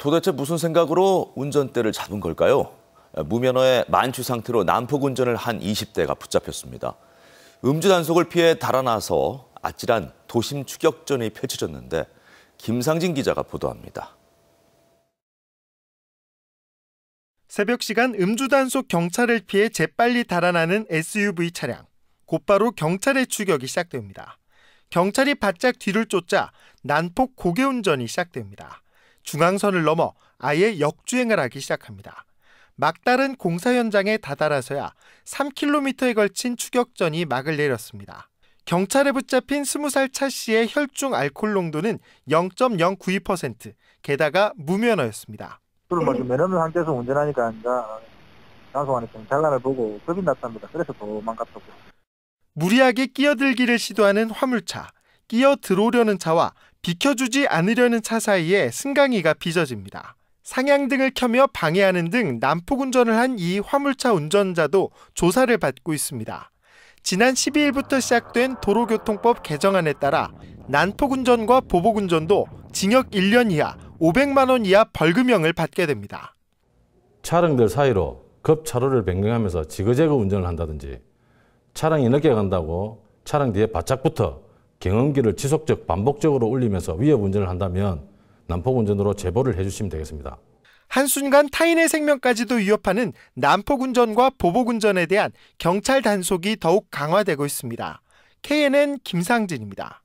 도대체 무슨 생각으로 운전대를 잡은 걸까요? 무면허의 만취 상태로 난폭 운전을 한 20대가 붙잡혔습니다. 음주 단속을 피해 달아나서 아찔한 도심 추격전이 펼쳐졌는데 김상진 기자가 보도합니다. 새벽 시간 음주 단속 경찰을 피해 재빨리 달아나는 SUV 차량. 곧바로 경찰의 추격이 시작됩니다. 경찰이 바짝 뒤를 쫓자 난폭 고개 운전이 시작됩니다. 중앙선을 넘어 아예 역주행을 하기 시작합니다. 막다른 공사 현장에 다다라서야 3km에 걸친 추격전이 막을 내렸습니다. 경찰에 붙잡힌 20살 차 씨의 혈중 알코올 농도는 0.092%, 게다가 무면허였습니다. 술을 마시고 면허는 상태에서 운전하니까 아니라 단속하니까 장난을 보고 겁이 났답니다. 그래서 도망갔다고. 무리하게 끼어들기를 시도하는 화물차. 끼어 들어오려는 차와 비켜주지 않으려는 차 사이에 승강이가 빚어집니다. 상향 등을 켜며 방해하는 등 난폭 운전을 한 이 화물차 운전자도 조사를 받고 있습니다. 지난 12일부터 시작된 도로교통법 개정안에 따라 난폭 운전과 보복 운전도 징역 1년 이하 500만 원 이하 벌금형을 받게 됩니다. 차량들 사이로 급 차로를 변경하면서 지그재그 운전을 한다든지 차량이 늦게 간다고 차량 뒤에 바짝 붙어 경운기를 지속적 반복적으로 올리면서 위협 운전을 한다면 난폭 운전으로 제보를 해주시면 되겠습니다. 한순간 타인의 생명까지도 위협하는 난폭 운전과 보복 운전에 대한 경찰 단속이 더욱 강화되고 있습니다. KNN 김상진입니다.